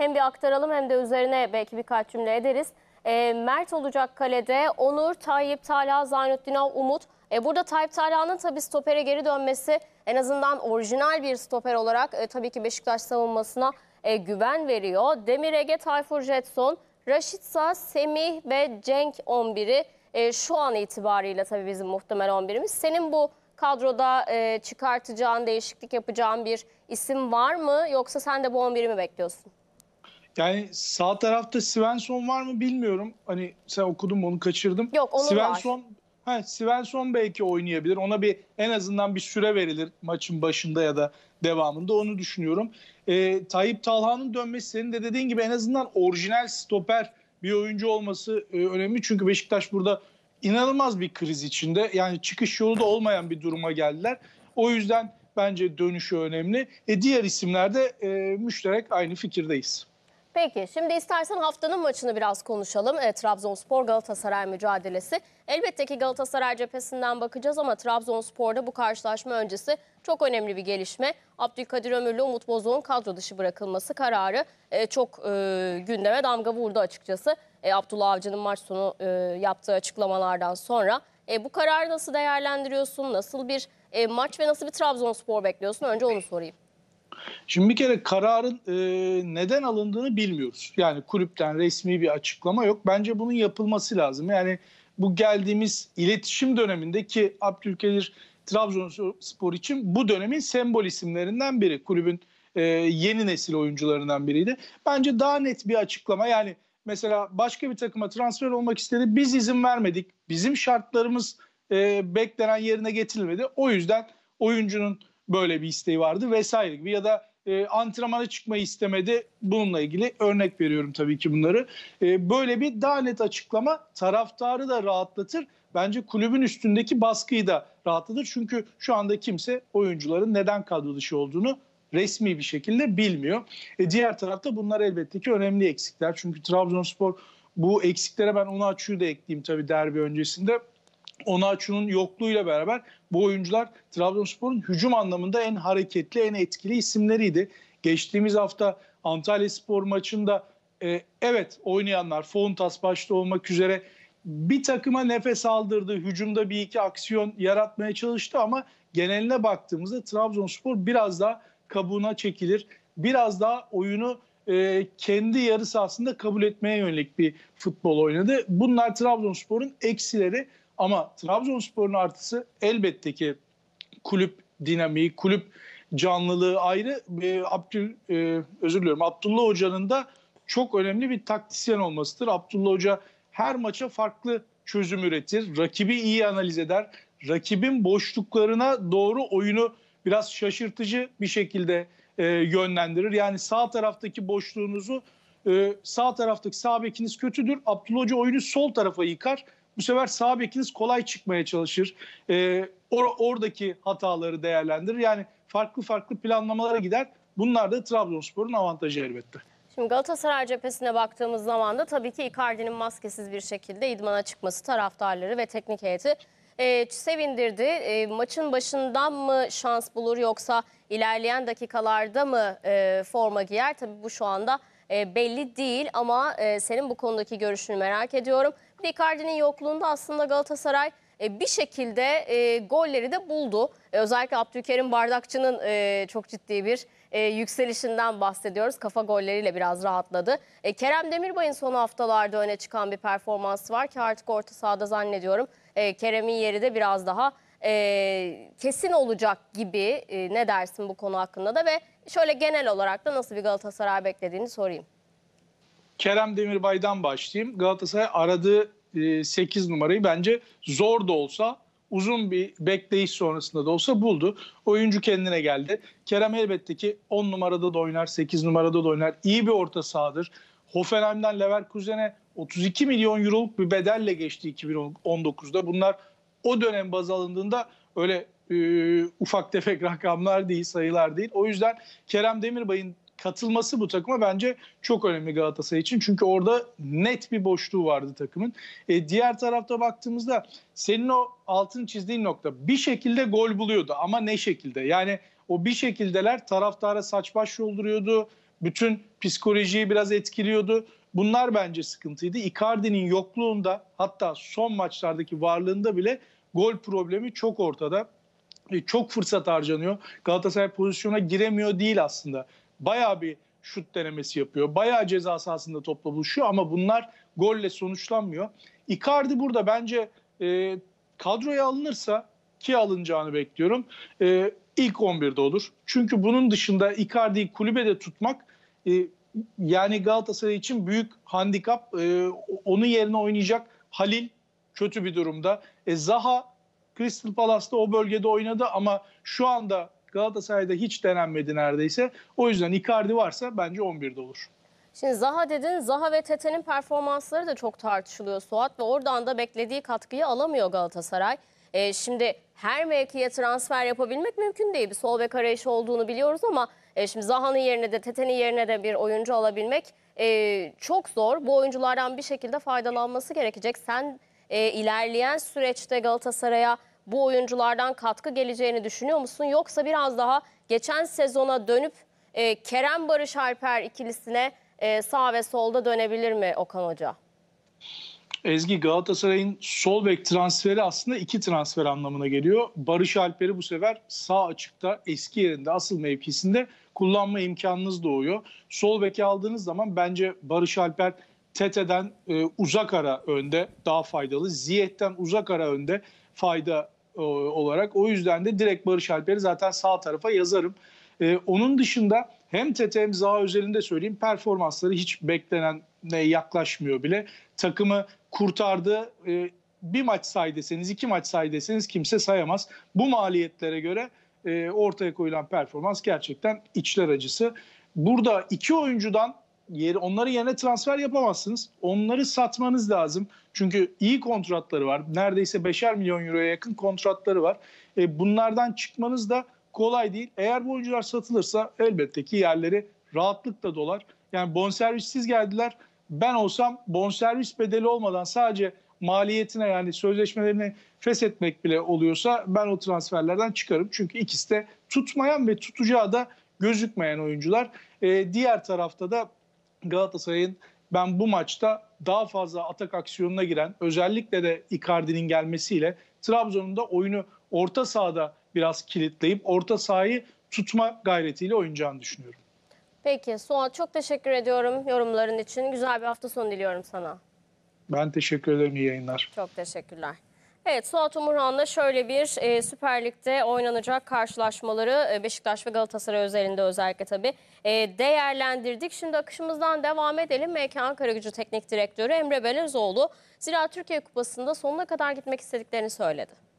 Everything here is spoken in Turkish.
hem bir aktaralım hem de üzerine belki birkaç cümle ederiz. E, Mert olacak kalede. Onur, Tayyip, Talha, Zaynettin Umut. E, burada Tayyip Talha'nın tabii stopere geri dönmesi en azından orijinal bir stoper olarak e, tabii ki Beşiktaş savunmasına e, güven veriyor. Demir Ege, Tayfur Jetson, Raşit Sa, Semih ve Cenk 11'i e, şu an itibariyle tabii bizim muhtemel 11'imiz. Senin bu kadroda e, çıkartacağın, değişiklik yapacağın bir isim var mı? Yoksa sen de bu 11'i mi bekliyorsun? Yani sağ tarafta Svensson var mı bilmiyorum. Hani sen okudun mu onu kaçırdım. Yok onun Svensson, var. Ha, Svensson belki oynayabilir. Ona bir en azından bir süre verilir maçın başında ya da devamında onu düşünüyorum. Ee, Tayyip Talha'nın dönmesi senin de dediğin gibi en azından orijinal stoper bir oyuncu olması e, önemli. Çünkü Beşiktaş burada inanılmaz bir kriz içinde. Yani çıkış yolu da olmayan bir duruma geldiler. O yüzden bence dönüşü önemli. E, diğer isimlerde e, müşterek aynı fikirdeyiz. Peki şimdi istersen haftanın maçını biraz konuşalım. E, Trabzonspor Galatasaray mücadelesi. Elbette ki Galatasaray cephesinden bakacağız ama Trabzonspor'da bu karşılaşma öncesi çok önemli bir gelişme. Abdülkadir Ömürlü Umut Bozok'un kadro dışı bırakılması kararı e, çok e, gündeme damga vurdu açıkçası. E, Abdullah Avcı'nın maç sonu e, yaptığı açıklamalardan sonra. E, bu kararı nasıl değerlendiriyorsun? Nasıl bir e, maç ve nasıl bir Trabzonspor bekliyorsun? Önce onu sorayım. Şimdi bir kere kararın e, neden alındığını bilmiyoruz. Yani kulüpten resmi bir açıklama yok. Bence bunun yapılması lazım. Yani bu geldiğimiz iletişim döneminde ki Abdülkadir Trabzonspor için bu dönemin sembol isimlerinden biri. Kulübün e, yeni nesil oyuncularından biriydi. Bence daha net bir açıklama yani mesela başka bir takıma transfer olmak istedi. Biz izin vermedik. Bizim şartlarımız e, beklenen yerine getirilmedi. O yüzden oyuncunun böyle bir isteği vardı vesaire gibi ya da e, antrenmana çıkmayı istemedi. Bununla ilgili örnek veriyorum tabii ki bunları. E, böyle bir daha net açıklama taraftarı da rahatlatır. Bence kulübün üstündeki baskıyı da rahatlatır. Çünkü şu anda kimse oyuncuların neden kadro dışı olduğunu resmi bir şekilde bilmiyor. E, diğer tarafta bunlar elbette ki önemli eksikler. Çünkü Trabzonspor bu eksiklere ben onu açığı da ekleyeyim tabii derbi öncesinde. Onaçu'nun yokluğuyla beraber bu oyuncular Trabzonspor'un hücum anlamında en hareketli, en etkili isimleriydi. Geçtiğimiz hafta Antalya Spor maçında e, evet oynayanlar Fontas başta olmak üzere bir takıma nefes aldırdı. Hücumda bir iki aksiyon yaratmaya çalıştı ama geneline baktığımızda Trabzonspor biraz daha kabuğuna çekilir. Biraz daha oyunu e, kendi yarı sahasında kabul etmeye yönelik bir futbol oynadı. Bunlar Trabzonspor'un eksileri. Ama Trabzonspor'un artısı elbette ki kulüp dinamiği, kulüp canlılığı ayrı. E, Abdül e, özür diliyorum. Abdullah Hoca'nın da çok önemli bir taktisyen olmasıdır. Abdullah Hoca her maça farklı çözüm üretir. Rakibi iyi analiz eder. Rakibin boşluklarına doğru oyunu biraz şaşırtıcı bir şekilde e, yönlendirir. Yani sağ taraftaki boşluğunuzu e, sağ taraftaki sağ bekiniz kötüdür. Abdullah Hoca oyunu sol tarafa yıkar. Bu sefer sağ bekiniz kolay çıkmaya çalışır. E, or oradaki hataları değerlendirir. Yani farklı farklı planlamalara gider. Bunlar da Trabzonspor'un avantajı elbette. Şimdi Galatasaray cephesine baktığımız zaman da tabii ki Icardi'nin maskesiz bir şekilde idmana çıkması taraftarları ve teknik heyeti e, sevindirdi. E, maçın başından mı şans bulur yoksa ilerleyen dakikalarda mı e, forma giyer? Tabii bu şu anda e, belli değil ama e, senin bu konudaki görüşünü merak ediyorum. Icardi'nin yokluğunda aslında Galatasaray e, bir şekilde e, golleri de buldu. E, özellikle Abdülkerim Bardakçı'nın çok ciddi bir yükselişinden bahsediyoruz. Kafa golleriyle biraz rahatladı. Kerem Demirbay'ın son haftalarda öne çıkan bir performans var ki artık orta sahada zannediyorum Kerem'in yeri de biraz daha kesin olacak gibi. ne dersin bu konu hakkında da ve şöyle genel olarak da nasıl bir Galatasaray beklediğini sorayım. Kerem Demirbay'dan başlayayım. Galatasaray aradığı 8 e, numarayı bence zor da olsa uzun bir bekleyiş sonrasında da olsa buldu. Oyuncu kendine geldi. Kerem elbette ki 10 numarada da oynar, 8 numarada da oynar. İyi bir orta sahadır. Hoffenheim'den Leverkusen'e 32 milyon euroluk bir bedelle geçti 2019'da. Bunlar o dönem baz alındığında öyle e, ufak tefek rakamlar değil, sayılar değil. O yüzden Kerem Demirbay'ın katılması bu takıma bence çok önemli Galatasaray için. Çünkü orada net bir boşluğu vardı takımın. E, diğer tarafta baktığımızda senin o altın çizdiğin nokta bir şekilde gol buluyordu ama ne şekilde? Yani o bir şekildeler taraftara saç baş yolduruyordu. Bütün psikolojiyi biraz etkiliyordu. Bunlar bence sıkıntıydı. Icardi'nin yokluğunda hatta son maçlardaki varlığında bile gol problemi çok ortada. E, çok fırsat harcanıyor. Galatasaray pozisyona giremiyor değil aslında bayağı bir şut denemesi yapıyor. Bayağı ceza sahasında topla buluşuyor ama bunlar golle sonuçlanmıyor. Icardi burada bence e, kadroya alınırsa ki alınacağını bekliyorum. E, ilk 11'de olur. Çünkü bunun dışında Icardi'yi kulübede tutmak e, yani Galatasaray için büyük handikap. E, onun yerine oynayacak Halil kötü bir durumda. E, Zaha Crystal Palace'da o bölgede oynadı ama şu anda Galatasaray'da hiç denenmedi neredeyse. O yüzden Icardi varsa bence 11'de olur. Şimdi Zaha dedin, Zaha ve Tete'nin performansları da çok tartışılıyor Suat ve oradan da beklediği katkıyı alamıyor Galatasaray. E, şimdi her mevkiye transfer yapabilmek mümkün değil. Bir sol bek arayışı olduğunu biliyoruz ama e, şimdi Zaha'nın yerine de Tete'nin yerine de bir oyuncu alabilmek e, çok zor. Bu oyunculardan bir şekilde faydalanması gerekecek. Sen e, ilerleyen süreçte Galatasaray'a bu oyunculardan katkı geleceğini düşünüyor musun? Yoksa biraz daha geçen sezona dönüp e, Kerem Barış Alper ikilisine e, sağ ve solda dönebilir mi Okan Hoca? Ezgi Galatasaray'ın sol bek transferi aslında iki transfer anlamına geliyor. Barış Alper'i bu sefer sağ açıkta eski yerinde asıl mevkisinde kullanma imkanınız doğuyor. Sol beki aldığınız zaman bence Barış Alper Tete'den e, uzak ara önde daha faydalı. Ziyet'ten uzak ara önde fayda e, olarak. O yüzden de direkt Barış Alper'i zaten sağ tarafa yazarım. E, onun dışında hem TT hem Zaha özelinde söyleyeyim performansları hiç beklenene yaklaşmıyor bile. Takımı kurtardı. E, bir maç say deseniz, iki maç say deseniz kimse sayamaz. Bu maliyetlere göre e, ortaya koyulan performans gerçekten içler acısı. Burada iki oyuncudan yeri onları yerine transfer yapamazsınız. Onları satmanız lazım. Çünkü iyi kontratları var. Neredeyse 5'er milyon euroya yakın kontratları var. E, bunlardan çıkmanız da kolay değil. Eğer bu oyuncular satılırsa elbette ki yerleri rahatlıkla dolar. Yani bonservissiz geldiler. Ben olsam bonservis bedeli olmadan sadece maliyetine yani sözleşmelerini feshetmek bile oluyorsa ben o transferlerden çıkarım. Çünkü ikisi de tutmayan ve tutacağı da gözükmeyen oyuncular. E, diğer tarafta da Galatasaray'ın ben bu maçta daha fazla atak aksiyonuna giren özellikle de Icardi'nin gelmesiyle Trabzon'un da oyunu orta sahada biraz kilitleyip orta sahayı tutma gayretiyle oynayacağını düşünüyorum. Peki Suat çok teşekkür ediyorum yorumların için. Güzel bir hafta sonu diliyorum sana. Ben teşekkür ederim. İyi yayınlar. Çok teşekkürler. Evet Suat Umurhan'la şöyle bir e, Süper Lig'de oynanacak karşılaşmaları e, Beşiktaş ve Galatasaray özelinde özellikle tabii e, değerlendirdik. Şimdi akışımızdan devam edelim. MK Ankara Teknik Direktörü Emre Belezoğlu Zira Türkiye Kupası'nda sonuna kadar gitmek istediklerini söyledi.